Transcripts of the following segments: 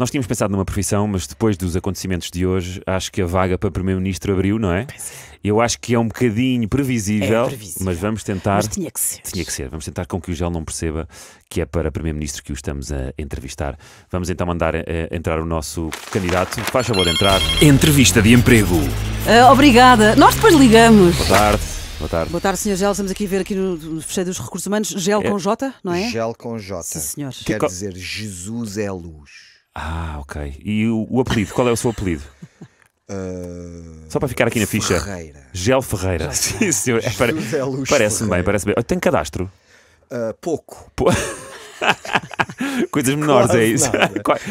Nós tínhamos pensado numa profissão, mas depois dos acontecimentos de hoje, acho que a vaga para Primeiro-Ministro abriu, não é? é? Eu acho que é um bocadinho previsível, é previsível. mas vamos tentar. Mas tinha que ser. Tinha que ser. Vamos tentar com que o Gel não perceba que é para Primeiro-Ministro que o estamos a entrevistar. Vamos então mandar eh, entrar o nosso candidato. Faz favor, entrar. Entrevista de emprego. Uh, obrigada. Nós depois ligamos. Boa tarde. Boa tarde. Boa tarde, Sr. Gel. Estamos aqui a ver aqui no fecheiro dos recursos humanos. Gel é. com J, não é? Gel com J. Sim, senhor. Quer dizer, Jesus é luz. Ah, ok. E o, o apelido? Qual é o seu apelido? Uh... Só para ficar aqui na ficha. Ferreira. Gel Ferreira. Sim, senhor. É, para... Parece-me bem, parece bem. Tem cadastro? Uh, pouco. Pou... Coisas menores, é Quase é isso? Nada. Quase,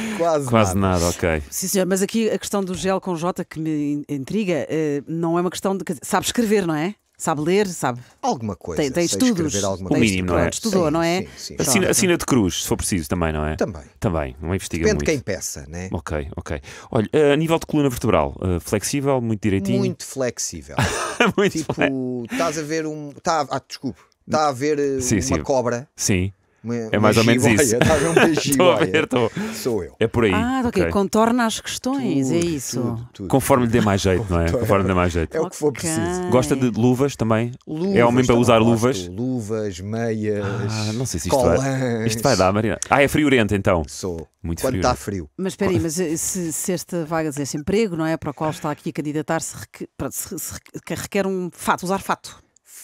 Quase nada. nada. ok. Sim, senhor, mas aqui a questão do gel com J que me intriga eh, não é uma questão de. Sabe escrever, não é? Sabe ler, sabe? Alguma coisa. Tem, tem estudos. Alguma o coisa. mínimo, não é? Estudou, sim, não é? Sim, sim. Assina, assina, de cruz, se for preciso, também, não é? Também. Também, não investiga Depende muito. Depende quem peça, né? Ok, ok. Olha, eh, a nível de coluna vertebral, eh, flexível, muito direitinho? Muito flexível. muito tipo, estás a ver um... Tá, ah, desculpe. Está a ver eh, sim, uma cobra. Sim é mais ou menos isso. Estou a ver, estou. Sou eu. É por aí. Ah, ok. okay. Contorna as questões, é tudo, é isso. Tudo, tudo. Conforme lhe dê mais jeito, não é? Conforme lhe dê mais jeito. É o que for preciso. Gosta de luvas também? Luvas, é homem para usar luvas? Luvas, meias. Ah, não sei se isto colãs. vai. Isto vai dar, Marina. Ah, é friorento então? Sou. Muito Quando está frio. Mas espera aí, mas eh, se, se esta vaga, esse emprego, não é? Para o qual está aqui a candidatar, se, requer, se requer um fato, usar fato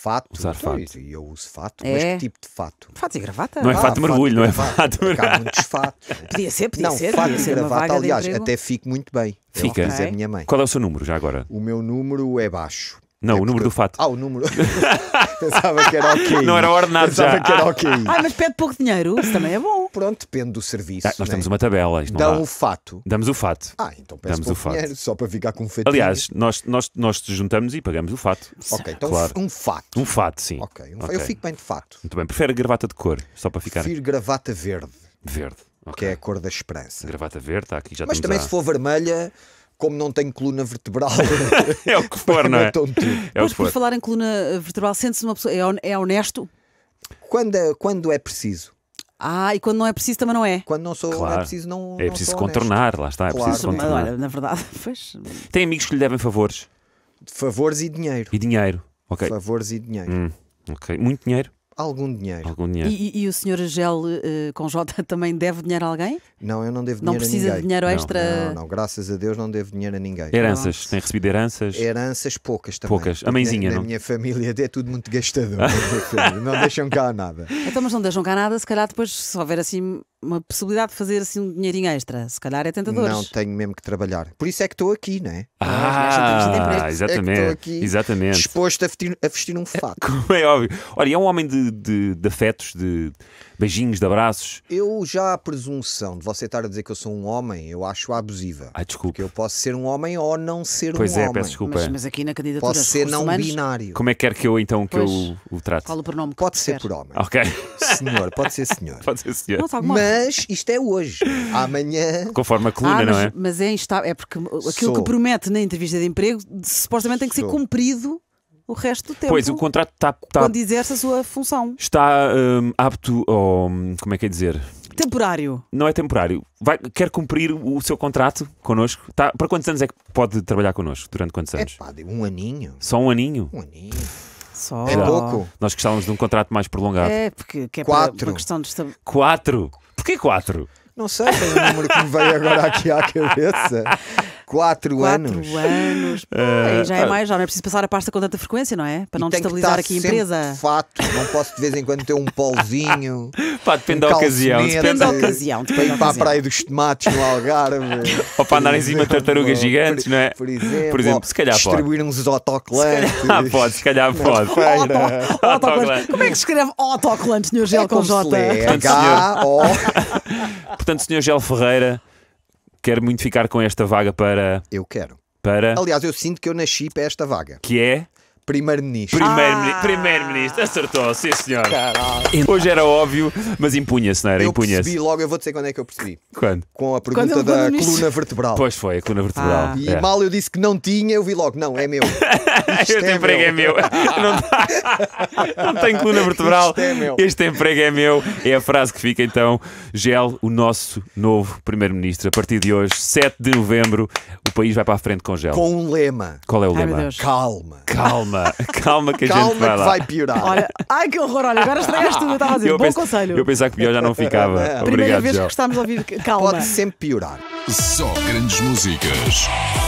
fato. Usar fato. E eu uso fato, é. mas que tipo de fato? Fato e gravata. Não é fato ah, mergulho, não é fato. Há muitos fatos. Podia ser, podia não, ser. Não, fato e gravata, aliás, até fico muito bem. Fica. É okay. a minha mãe. Qual é o seu número já agora? O meu número é baixo. Não, é o número do fato. Ah, o número. Pensava que era ok. Não era ordenado Pensava já. que era ok. Ah, mas pede pouco dinheiro, isso também é bom. Pronto, depende do serviço. Ah, nós né? temos uma tabela. Isto Dá o fato. Damos o fato. Ah, então peço Damos o fato. dinheiro, só para ficar com um Aliás, nós, nós, nós te juntamos e pagamos o fato. Ok, então claro. um fato. Um fato, sim. Ok, um okay. eu fico bem de fato. Muito bem, prefere gravata de cor, só para ficar... Prefiro gravata verde. Verde, okay. Que é a cor da esperança. Gravata verde, está aqui já Mas também a... se for vermelha como não tenho coluna vertebral. é o que for, não é? é Mas por falar em coluna vertebral, sente-se uma pessoa. É, é honesto? Quando é, quando é preciso. Ah, e quando não é preciso também não é. Quando não sou, é claro. não é preciso não. É preciso não contornar, lá está, é claro. preciso contornar. Olha, na verdade, pois... Tem amigos que lhe devem favores. Favores e dinheiro. E dinheiro, ok. Favores e dinheiro. Hum, ok. Muito dinheiro? Algum dinheiro. Algum dinheiro. E, e o senhor Gel uh, eh, com J também deve dinheiro a alguém? Não, eu não devo dinheiro não a ninguém. Não precisa de dinheiro extra? Não, não, não, graças a Deus não devo dinheiro a ninguém. Heranças, Nossa. tem recebido heranças? Heranças poucas também. Poucas, a mãezinha, na, não? Na minha família é tudo muito gastador. não deixam cá nada. Então, mas não deixam cá nada, se calhar depois se houver assim uma possibilidade de fazer assim um dinheirinho extra. Se calhar é tentador. Não tenho mesmo que trabalhar. Por isso é que estou aqui, não é? Ah, ah exatamente. É aqui exatamente. Disposto a vestir, a vestir um fato. É, como é óbvio. Olha, é um homem de, de, de afetos, de beijinhos, de abraços. Eu já a presunção de você estar a dizer que eu sou um homem, eu acho abusiva. Ah, desculpa. Porque eu posso ser um homem ou não ser pois um é, homem. Pois é, peço desculpa. Mas, mas, aqui na candidatura posso ser não humanos, binário. Como é que quer que eu então que pois, eu o trate? Qual o pronome? Pode ser quer. por homem. Ok. Senhor, pode ser senhor. pode ser senhor. Mas mas isto é hoje. Amanhã. Conforme a coluna, ah, mas, não é? Mas é instável. É porque aquilo Sou. que promete na entrevista de emprego supostamente tem que Sou. ser cumprido o resto do tempo. Pois, o contrato está. Tá, quando exerce a sua função. Está um, apto. Ao, hum, como é que é dizer? Temporário. Não é temporário. Vai, quer cumprir o seu contrato connosco? Tá, para quantos anos é que pode trabalhar connosco? Durante quantos anos? um aninho. Só um aninho? Um aninho. Só. É pouco. Nós gostávamos de um contrato mais prolongado. É, porque é Quatro. Para, questão de Quatro? Porquê quatro Não sei, foi o número que me veio agora aqui à cabeça. Quatro, Quatro anos. anos. Eh, Pô, já é mais, já não é preciso passar a pasta com tanta frequência, não é? Para não destabilizar aqui a empresa. Fato, não posso de vez em quando ter um polzinho. Pá, depende um da ocasião. Depende da ocasião. Depende para ir para a praia dos tomates no Algarve. Ou para andar em cima de tartarugas gigantes, não é? Por exemplo, por exemplo se calhar distribuir pode. uns autocolantes. Se calhar ah, pode, se calhar pode. Auto, Como é que se escreve autocolante, Sr. Gel é com J? É H, o... Portanto, Sr. Gel Ferreira quer muito ficar com esta vaga para. Eu quero. Para... Aliás, eu sinto que eu nasci para esta vaga. Que é? Primeiro-Ministro. Ah. Primeiro-Ministro, ah. primeiro acertou, sim senhor. Caralho. Hoje era óbvio, mas impunha-se, não era? Eu impunha percebi logo, eu vou dizer quando é que eu percebi. Quando? Com a pergunta da coluna vertebral. Pois foi, a coluna vertebral. Ah. E é. mal eu disse que não tinha, eu vi logo, não, é meu. este é emprego meu. é meu. não, não tem coluna vertebral. Este, é meu. este emprego é meu. É a frase que fica então. Gel, o nosso novo Primeiro-Ministro. A partir de hoje, 7 de novembro, o país vai para a frente com gel. Com um lema. Qual é o Ai, lema? Calma. Calma calma, calma que a calma gente vai que lá. vai piorar. Olha, ai que horror, olha, agora estragaste tudo, eu estava a dizer. Eu Bom penso, conselho. Eu pensava que pior já não ficava. É. Primeira Obrigado, vez João. que estamos a ouvir, calma. Pode sempre piorar. Só grandes músicas.